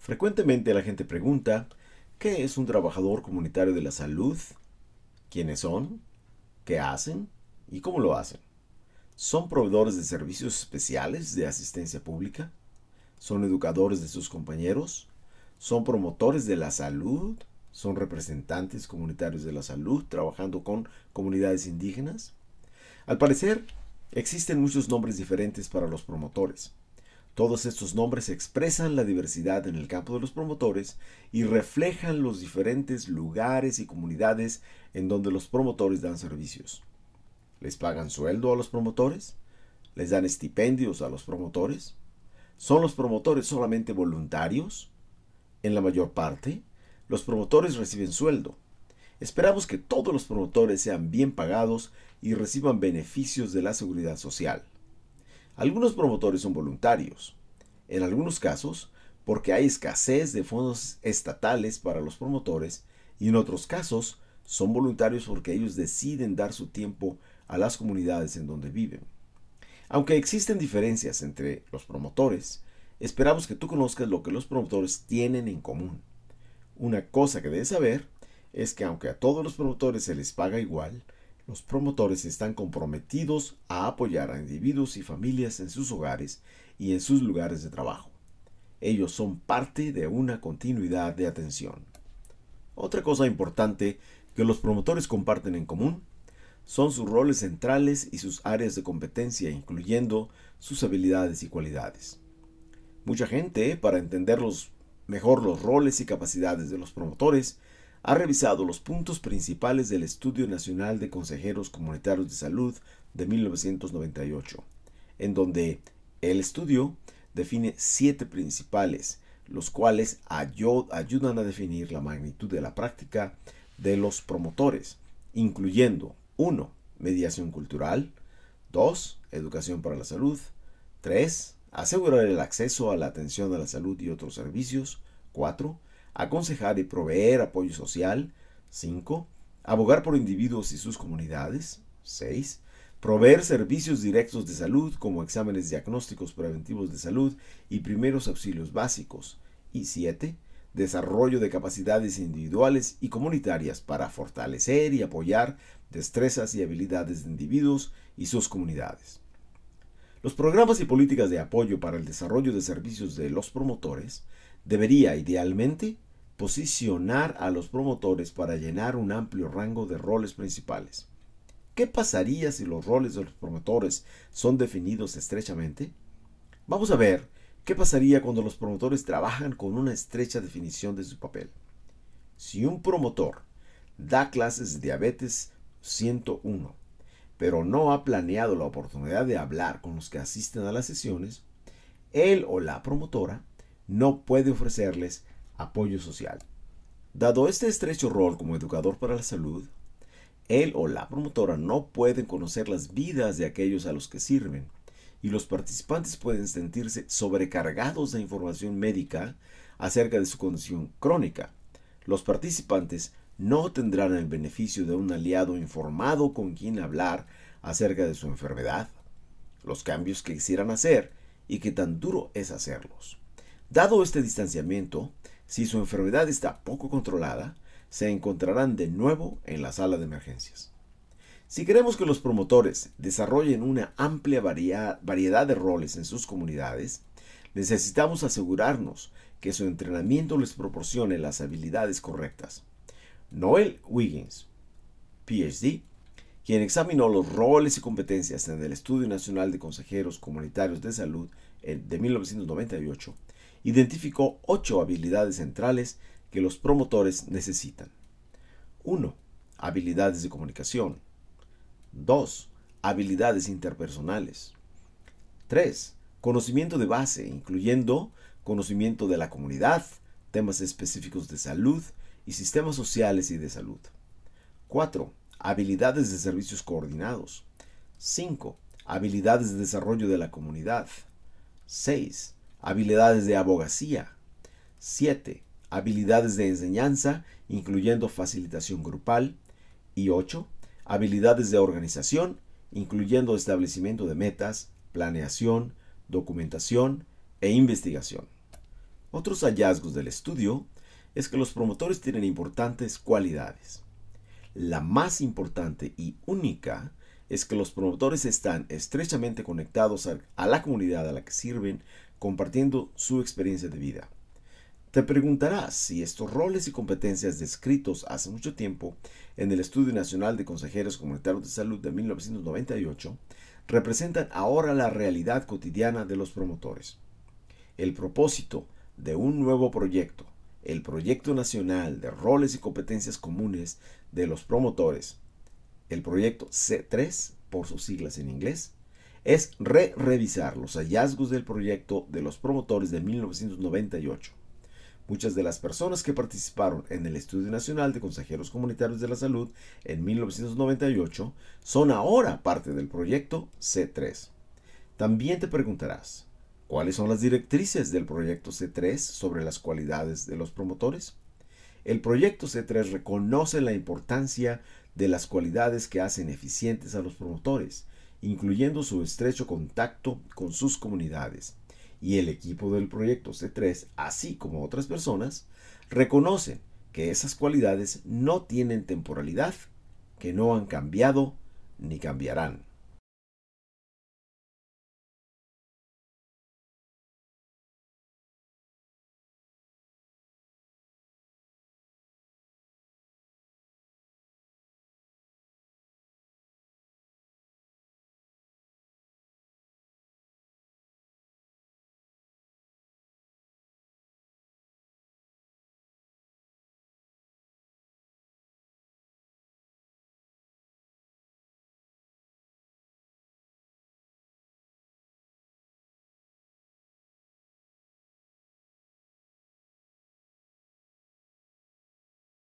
Frecuentemente la gente pregunta, ¿qué es un trabajador comunitario de la salud? ¿Quiénes son? ¿Qué hacen? ¿Y cómo lo hacen? ¿Son proveedores de servicios especiales de asistencia pública? ¿Son educadores de sus compañeros? ¿Son promotores de la salud? ¿Son representantes comunitarios de la salud trabajando con comunidades indígenas? Al parecer, existen muchos nombres diferentes para los promotores. Todos estos nombres expresan la diversidad en el campo de los promotores y reflejan los diferentes lugares y comunidades en donde los promotores dan servicios. ¿Les pagan sueldo a los promotores? ¿Les dan estipendios a los promotores? ¿Son los promotores solamente voluntarios? En la mayor parte, los promotores reciben sueldo. Esperamos que todos los promotores sean bien pagados y reciban beneficios de la seguridad social. Algunos promotores son voluntarios, en algunos casos porque hay escasez de fondos estatales para los promotores y en otros casos son voluntarios porque ellos deciden dar su tiempo a las comunidades en donde viven. Aunque existen diferencias entre los promotores, esperamos que tú conozcas lo que los promotores tienen en común. Una cosa que debes saber es que aunque a todos los promotores se les paga igual, los promotores están comprometidos a apoyar a individuos y familias en sus hogares y en sus lugares de trabajo. Ellos son parte de una continuidad de atención. Otra cosa importante que los promotores comparten en común son sus roles centrales y sus áreas de competencia, incluyendo sus habilidades y cualidades. Mucha gente, para entender mejor los roles y capacidades de los promotores, ha revisado los puntos principales del Estudio Nacional de Consejeros Comunitarios de Salud de 1998, en donde el estudio define siete principales, los cuales ayudan a definir la magnitud de la práctica de los promotores, incluyendo 1. Mediación cultural, 2. Educación para la salud, 3. Asegurar el acceso a la atención a la salud y otros servicios, 4 aconsejar y proveer apoyo social. 5. Abogar por individuos y sus comunidades. 6. Proveer servicios directos de salud como exámenes diagnósticos preventivos de salud y primeros auxilios básicos. Y 7. Desarrollo de capacidades individuales y comunitarias para fortalecer y apoyar destrezas y habilidades de individuos y sus comunidades. Los programas y políticas de apoyo para el desarrollo de servicios de los promotores debería idealmente posicionar a los promotores para llenar un amplio rango de roles principales. ¿Qué pasaría si los roles de los promotores son definidos estrechamente? Vamos a ver qué pasaría cuando los promotores trabajan con una estrecha definición de su papel. Si un promotor da clases de diabetes 101, pero no ha planeado la oportunidad de hablar con los que asisten a las sesiones, él o la promotora no puede ofrecerles apoyo social. Dado este estrecho rol como educador para la salud, él o la promotora no pueden conocer las vidas de aquellos a los que sirven y los participantes pueden sentirse sobrecargados de información médica acerca de su condición crónica. Los participantes no tendrán el beneficio de un aliado informado con quien hablar acerca de su enfermedad, los cambios que quisieran hacer y que tan duro es hacerlos. Dado este distanciamiento, si su enfermedad está poco controlada, se encontrarán de nuevo en la sala de emergencias. Si queremos que los promotores desarrollen una amplia variedad de roles en sus comunidades, necesitamos asegurarnos que su entrenamiento les proporcione las habilidades correctas. Noel Wiggins, PhD, quien examinó los roles y competencias en el Estudio Nacional de Consejeros Comunitarios de Salud de 1998, identificó ocho habilidades centrales que los promotores necesitan. 1. Habilidades de comunicación. 2. Habilidades interpersonales. 3. Conocimiento de base, incluyendo conocimiento de la comunidad, temas específicos de salud y sistemas sociales y de salud. 4. Habilidades de servicios coordinados. 5. Habilidades de desarrollo de la comunidad. 6 habilidades de abogacía. 7. Habilidades de enseñanza, incluyendo facilitación grupal. Y 8. Habilidades de organización, incluyendo establecimiento de metas, planeación, documentación e investigación. Otros hallazgos del estudio es que los promotores tienen importantes cualidades. La más importante y única es que los promotores están estrechamente conectados a, la comunidad a la que sirven, compartiendo su experiencia de vida. Te preguntarás si estos roles y competencias descritos hace mucho tiempo en el Estudio Nacional de Consejeros Comunitarios de Salud de 1998 representan ahora la realidad cotidiana de los promotores. El propósito de un nuevo proyecto, el Proyecto Nacional de Roles y Competencias Comunes de los Promotores, el proyecto C3, por sus siglas en inglés, es re-revisar los hallazgos del proyecto de los promotores de 1998. Muchas de las personas que participaron en el Estudio Nacional de Consejeros Comunitarios de la Salud en 1998 son ahora parte del proyecto C3. También te preguntarás, ¿cuáles son las directrices del proyecto C3 sobre las cualidades de los promotores? El proyecto C3 reconoce la importancia de las cualidades que hacen eficientes a los promotores, incluyendo su estrecho contacto con sus comunidades. Y el equipo del proyecto C3, así como otras personas, reconocen que esas cualidades no tienen temporalidad, que no han cambiado ni cambiarán.